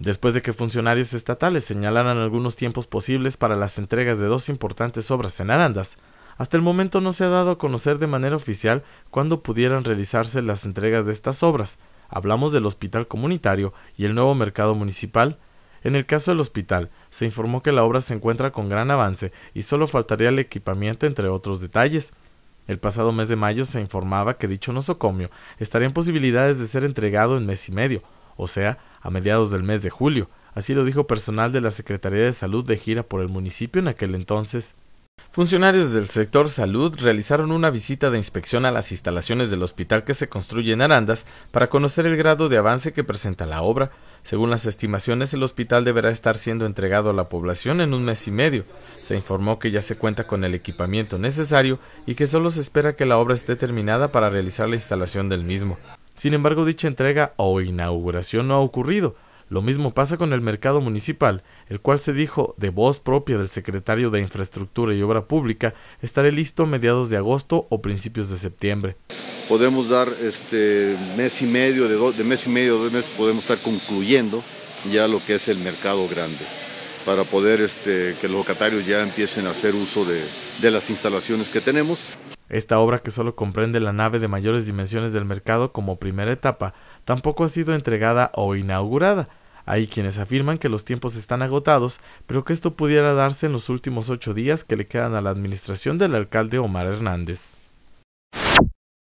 después de que funcionarios estatales señalaran algunos tiempos posibles para las entregas de dos importantes obras en Arandas. Hasta el momento no se ha dado a conocer de manera oficial cuándo pudieran realizarse las entregas de estas obras. Hablamos del hospital comunitario y el nuevo mercado municipal. En el caso del hospital, se informó que la obra se encuentra con gran avance y solo faltaría el equipamiento entre otros detalles. El pasado mes de mayo se informaba que dicho nosocomio estaría en posibilidades de ser entregado en mes y medio, o sea, a mediados del mes de julio. Así lo dijo personal de la Secretaría de Salud de gira por el municipio en aquel entonces. Funcionarios del sector salud realizaron una visita de inspección a las instalaciones del hospital que se construye en Arandas para conocer el grado de avance que presenta la obra. Según las estimaciones, el hospital deberá estar siendo entregado a la población en un mes y medio. Se informó que ya se cuenta con el equipamiento necesario y que solo se espera que la obra esté terminada para realizar la instalación del mismo. Sin embargo, dicha entrega o inauguración no ha ocurrido. Lo mismo pasa con el mercado municipal, el cual se dijo de voz propia del secretario de Infraestructura y Obra Pública estaré listo mediados de agosto o principios de septiembre. Podemos dar este mes y medio, de, de mes y medio, dos meses podemos estar concluyendo ya lo que es el mercado grande para poder este, que los locatarios ya empiecen a hacer uso de las instalaciones que tenemos. Esta obra, que solo comprende la nave de mayores dimensiones del mercado como primera etapa, tampoco ha sido entregada o inaugurada. Hay quienes afirman que los tiempos están agotados, pero que esto pudiera darse en los últimos ocho días que le quedan a la administración del alcalde Omar Hernández.